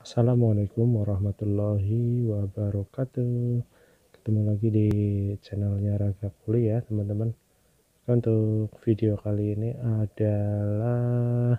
Assalamualaikum warahmatullahi wabarakatuh Ketemu lagi di channelnya Raga Puli ya teman-teman Untuk video kali ini adalah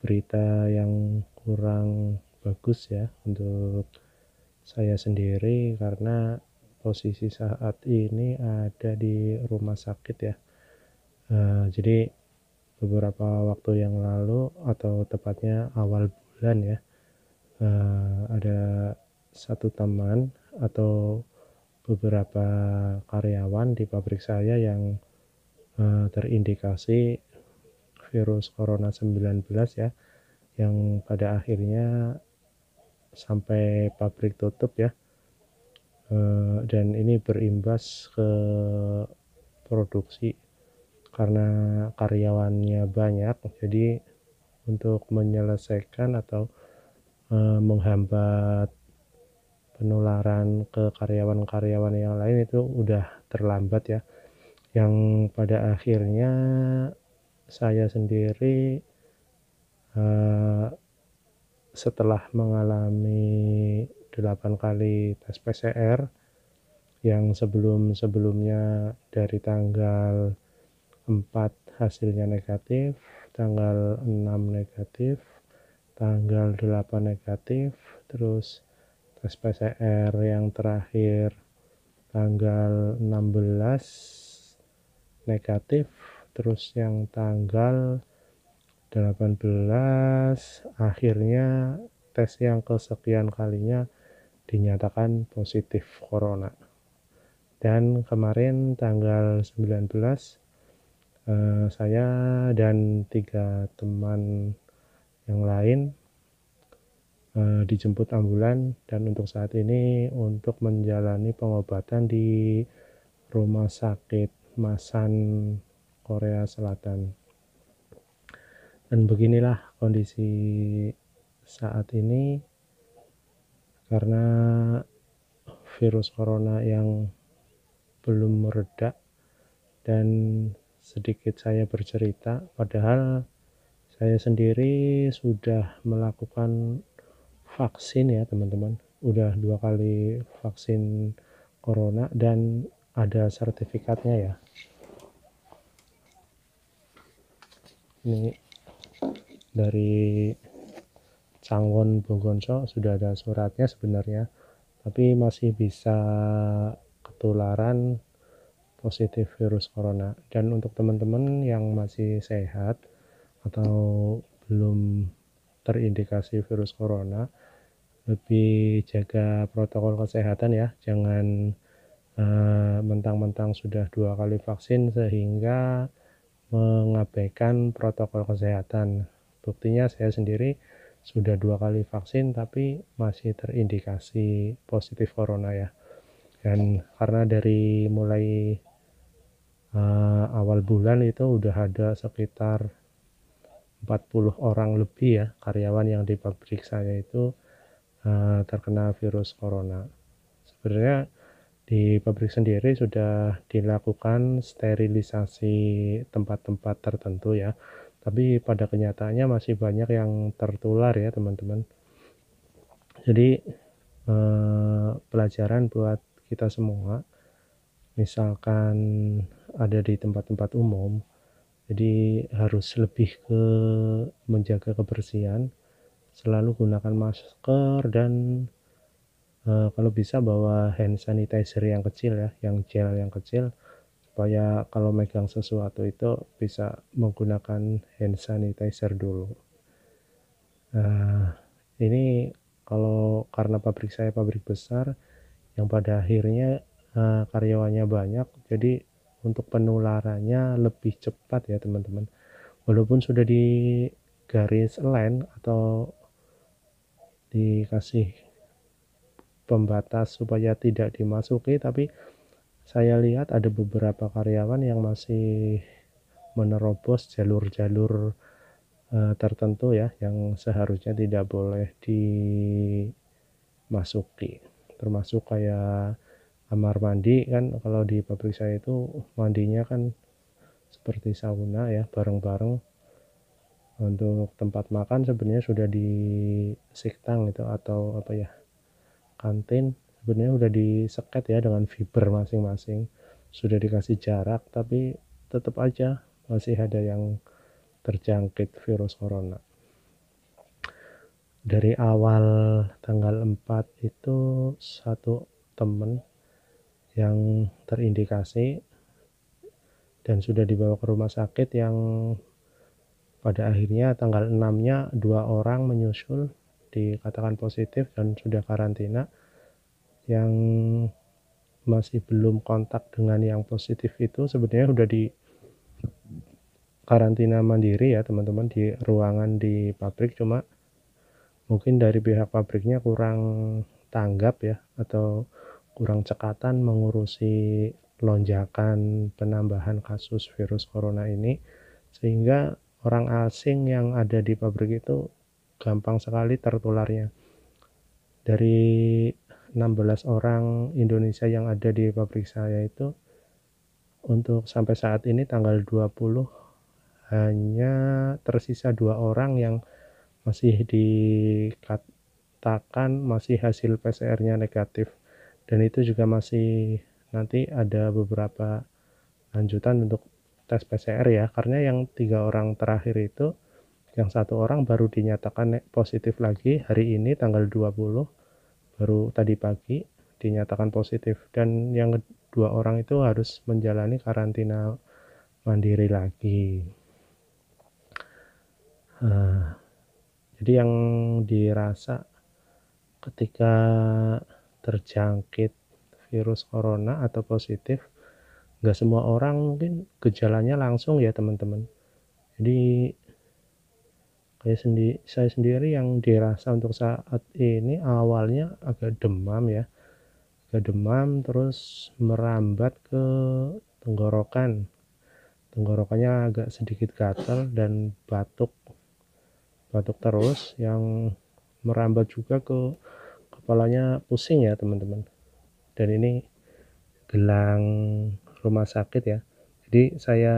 berita yang kurang bagus ya Untuk saya sendiri karena posisi saat ini ada di rumah sakit ya uh, Jadi beberapa waktu yang lalu atau tepatnya awal bulan ya uh, ada satu teman atau beberapa karyawan di pabrik saya yang uh, terindikasi virus corona 19 ya yang pada akhirnya sampai pabrik tutup ya eh, dan ini berimbas ke produksi karena karyawannya banyak jadi untuk menyelesaikan atau Eh, menghambat penularan ke karyawan-karyawan yang lain itu udah terlambat ya yang pada akhirnya saya sendiri uh, setelah mengalami 8 kali tes PCR yang sebelum-sebelumnya dari tanggal 4 hasilnya negatif, tanggal 6 negatif, tanggal 8 negatif terus tes PCR yang terakhir tanggal 16 negatif terus yang tanggal 18 akhirnya tes yang kesekian kalinya dinyatakan positif corona dan kemarin tanggal 19 eh, saya dan tiga teman yang lain uh, dijemput ambulan dan untuk saat ini untuk menjalani pengobatan di rumah sakit Masan Korea Selatan dan beginilah kondisi saat ini karena virus corona yang belum meredak dan sedikit saya bercerita padahal saya sendiri sudah melakukan vaksin ya teman-teman udah dua kali vaksin corona dan ada sertifikatnya ya ini dari canggon Bogonso sudah ada suratnya sebenarnya tapi masih bisa ketularan positif virus corona dan untuk teman-teman yang masih sehat atau belum terindikasi virus corona lebih jaga protokol kesehatan ya jangan eh, mentang-mentang uh, sudah dua kali vaksin sehingga mengabaikan protokol kesehatan buktinya saya sendiri sudah dua kali vaksin tapi masih terindikasi positif corona ya dan karena dari mulai uh, awal bulan itu udah ada sekitar 40 orang lebih ya karyawan yang di pabrik saya itu uh, terkena virus corona. Sebenarnya di pabrik sendiri sudah dilakukan sterilisasi tempat-tempat tertentu ya. Tapi pada kenyataannya masih banyak yang tertular ya teman-teman. Jadi eh, pelajaran buat kita semua, misalkan ada di tempat-tempat umum, jadi harus lebih ke menjaga kebersihan selalu gunakan masker dan uh, kalau bisa bawa hand sanitizer yang kecil ya yang gel yang kecil supaya kalau megang sesuatu itu bisa menggunakan hand sanitizer dulu nah, ini kalau karena pabrik saya pabrik besar yang pada akhirnya uh, karyawannya banyak jadi untuk penularannya lebih cepat ya teman-teman walaupun sudah di garis line atau dikasih pembatas supaya tidak dimasuki tapi saya lihat ada beberapa karyawan yang masih menerobos jalur-jalur uh, tertentu ya yang seharusnya tidak boleh dimasuki termasuk kayak kamar mandi kan kalau di pabrik saya itu mandinya kan seperti sauna ya bareng-bareng untuk tempat makan sebenarnya sudah di siktang itu atau apa ya kantin sebenarnya udah diseket ya dengan fiber masing-masing sudah dikasih jarak tapi tetap aja masih ada yang terjangkit virus corona dari awal tanggal 4 itu satu temen yang terindikasi dan sudah dibawa ke rumah sakit yang pada akhirnya tanggal 6-nya dua orang menyusul dikatakan positif dan sudah karantina yang masih belum kontak dengan yang positif itu sebenarnya sudah di karantina mandiri ya teman-teman di ruangan di pabrik cuma mungkin dari pihak pabriknya kurang tanggap ya atau kurang cekatan mengurusi lonjakan penambahan kasus virus corona ini sehingga orang asing yang ada di pabrik itu gampang sekali tertularnya. Dari 16 orang Indonesia yang ada di pabrik saya itu untuk sampai saat ini tanggal 20 hanya tersisa dua orang yang masih dikatakan masih hasil PCR-nya negatif dan itu juga masih nanti ada beberapa lanjutan untuk tes PCR ya karena yang tiga orang terakhir itu yang satu orang baru dinyatakan positif lagi hari ini tanggal 20 baru tadi pagi dinyatakan positif dan yang dua orang itu harus menjalani karantina mandiri lagi uh, jadi yang dirasa ketika terjangkit virus corona atau positif nggak semua orang mungkin gejalanya langsung ya teman-teman jadi kayak sendi saya sendiri yang dirasa untuk saat ini awalnya agak demam ya agak demam terus merambat ke tenggorokan tenggorokannya agak sedikit gatal dan batuk batuk terus yang merambat juga ke kepalanya pusing ya teman-teman dan ini gelang rumah sakit ya jadi saya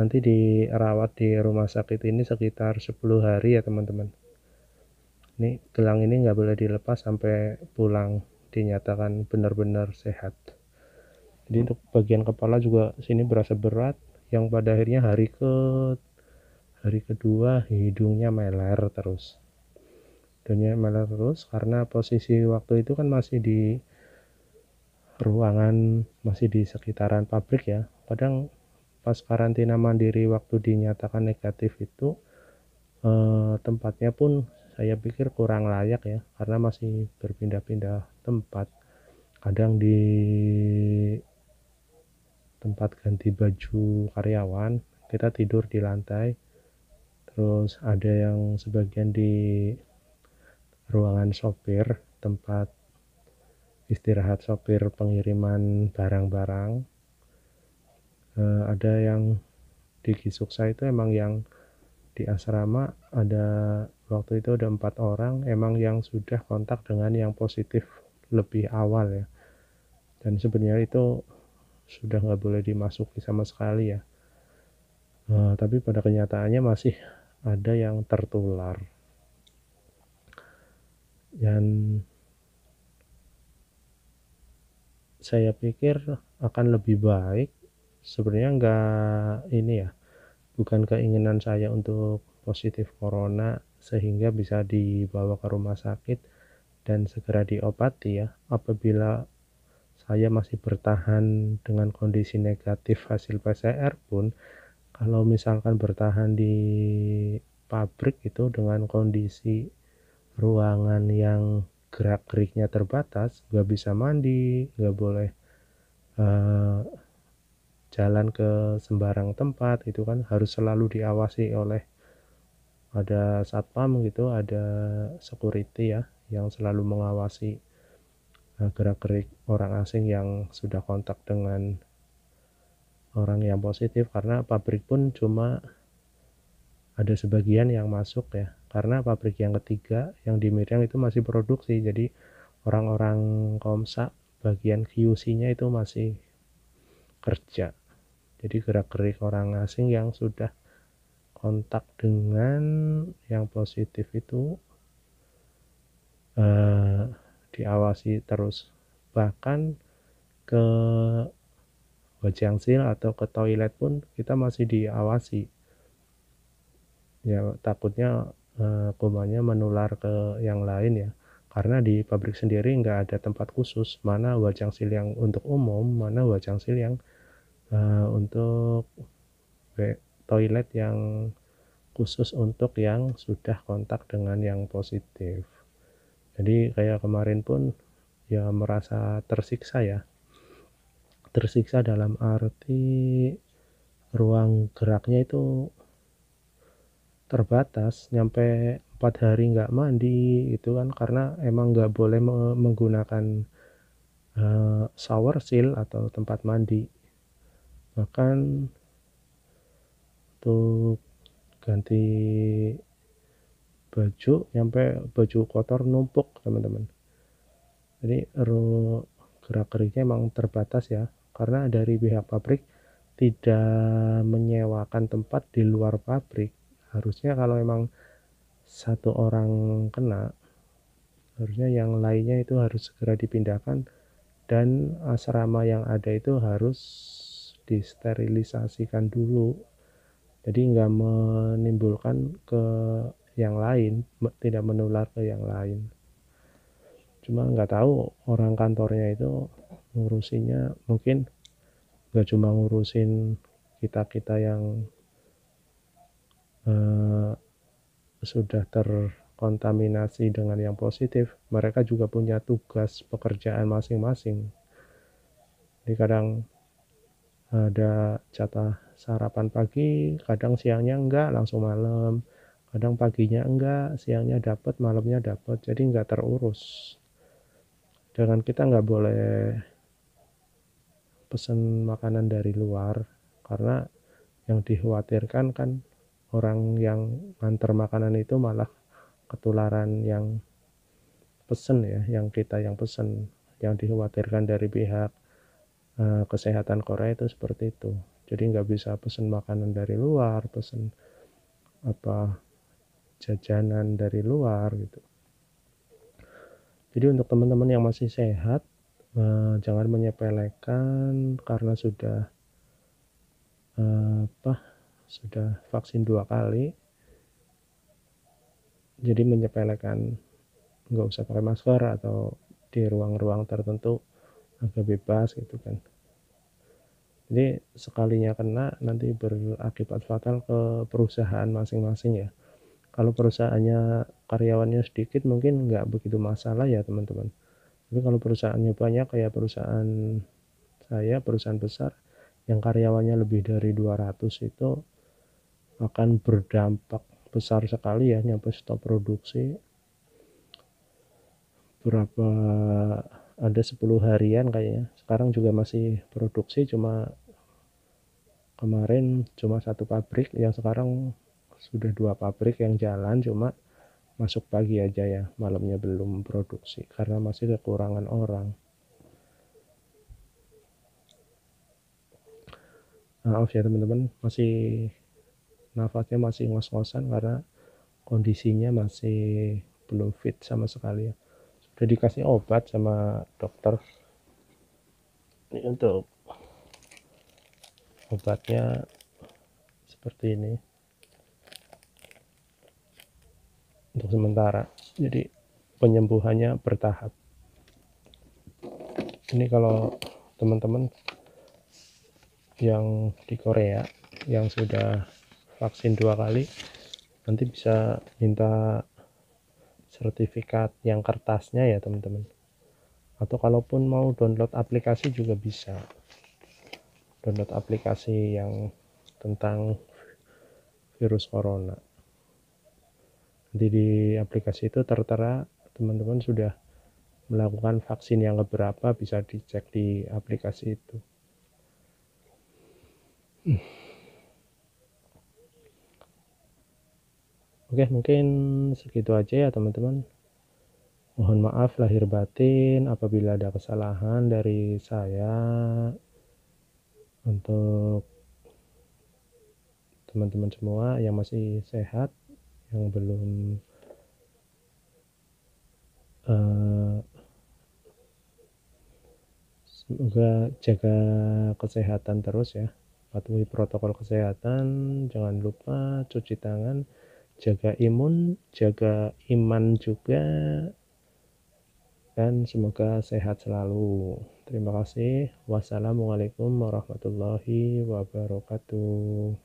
nanti dirawat di rumah sakit ini sekitar 10 hari ya teman-teman ini gelang ini nggak boleh dilepas sampai pulang dinyatakan benar-benar sehat jadi untuk bagian kepala juga sini berasa berat yang pada akhirnya hari ke hari kedua hidungnya meler terus dunia malah terus karena posisi waktu itu kan masih di ruangan masih di sekitaran pabrik ya kadang pas karantina mandiri waktu dinyatakan negatif itu eh, tempatnya pun saya pikir kurang layak ya karena masih berpindah-pindah tempat kadang di tempat ganti baju karyawan kita tidur di lantai terus ada yang sebagian di ruangan sopir, tempat istirahat sopir pengiriman barang-barang. E, ada yang di Gisuksa itu emang yang di asrama ada waktu itu ada empat orang emang yang sudah kontak dengan yang positif lebih awal ya. Dan sebenarnya itu sudah nggak boleh dimasuki sama sekali ya. E, tapi pada kenyataannya masih ada yang tertular dan saya pikir akan lebih baik sebenarnya enggak ini ya bukan keinginan saya untuk positif corona sehingga bisa dibawa ke rumah sakit dan segera diobati ya apabila saya masih bertahan dengan kondisi negatif hasil PCR pun kalau misalkan bertahan di pabrik itu dengan kondisi ruangan yang gerak-geriknya terbatas, nggak bisa mandi, nggak boleh uh, jalan ke sembarang tempat, itu kan harus selalu diawasi oleh ada satpam gitu, ada security ya, yang selalu mengawasi uh, eh, gerak-gerik orang asing yang sudah kontak dengan orang yang positif karena pabrik pun cuma ada sebagian yang masuk ya karena pabrik yang ketiga yang di miryang itu masih produksi jadi orang-orang komsa bagian QC-nya itu masih kerja jadi gerak-gerik orang asing yang sudah kontak dengan yang positif itu eh, diawasi terus bahkan ke Bajangsil atau ke toilet pun kita masih diawasi ya takutnya eh, kumannya menular ke yang lain ya karena di pabrik sendiri nggak ada tempat khusus mana wajang sil yang untuk umum mana wajang sil yang uh, untuk toilet yang khusus untuk yang sudah kontak dengan yang positif jadi kayak kemarin pun ya merasa tersiksa ya tersiksa dalam arti ruang geraknya itu terbatas nyampe empat hari nggak mandi itu kan karena emang nggak boleh menggunakan uh, shower seal atau tempat mandi bahkan untuk ganti baju nyampe baju kotor numpuk teman-teman jadi gerak geriknya emang terbatas ya karena dari pihak pabrik tidak menyewakan tempat di luar pabrik harusnya kalau memang satu orang kena harusnya yang lainnya itu harus segera dipindahkan dan asrama yang ada itu harus disterilisasikan dulu jadi nggak menimbulkan ke yang lain tidak menular ke yang lain cuma nggak tahu orang kantornya itu ngurusinya mungkin nggak cuma ngurusin kita kita yang Eh, sudah terkontaminasi dengan yang positif, mereka juga punya tugas pekerjaan masing-masing. Jadi kadang ada jatah sarapan pagi, kadang siangnya enggak, langsung malam. Kadang paginya enggak, siangnya dapat, malamnya dapat. Jadi enggak terurus. Dengan kita enggak boleh pesan makanan dari luar karena yang dikhawatirkan kan orang yang nganter makanan itu malah ketularan yang pesen ya, yang kita yang pesen, yang dikhawatirkan dari pihak uh, kesehatan Korea itu seperti itu. Jadi nggak bisa pesen makanan dari luar, pesen apa jajanan dari luar gitu. Jadi untuk teman-teman yang masih sehat, uh, jangan menyepelekan karena sudah uh, apa sudah vaksin dua kali jadi menyepelekan nggak usah pakai masker atau di ruang-ruang tertentu agak bebas gitu kan jadi sekalinya kena nanti berakibat fatal ke perusahaan masing-masing ya kalau perusahaannya karyawannya sedikit mungkin nggak begitu masalah ya teman-teman tapi kalau perusahaannya banyak kayak perusahaan saya perusahaan besar yang karyawannya lebih dari 200 itu akan berdampak besar sekali ya nyampe stop produksi berapa ada 10 harian kayaknya sekarang juga masih produksi cuma kemarin cuma satu pabrik yang sekarang sudah dua pabrik yang jalan cuma masuk pagi aja ya malamnya belum produksi karena masih kekurangan orang maaf ya teman-teman masih nafasnya masih ngos-ngosan karena kondisinya masih belum fit sama sekali ya. Sudah dikasih obat sama dokter. Ini untuk obatnya seperti ini. Untuk sementara. Jadi penyembuhannya bertahap. Ini kalau teman-teman yang di Korea yang sudah vaksin dua kali nanti bisa minta sertifikat yang kertasnya ya teman-teman atau kalaupun mau download aplikasi juga bisa download aplikasi yang tentang virus corona nanti di aplikasi itu tertera teman-teman sudah melakukan vaksin yang keberapa bisa dicek di aplikasi itu Oke, mungkin segitu aja ya teman-teman. Mohon maaf lahir batin apabila ada kesalahan dari saya untuk teman-teman semua yang masih sehat, yang belum uh, semoga jaga kesehatan terus ya patuhi protokol kesehatan jangan lupa cuci tangan jaga imun jaga iman juga dan semoga sehat selalu terima kasih wassalamualaikum warahmatullahi wabarakatuh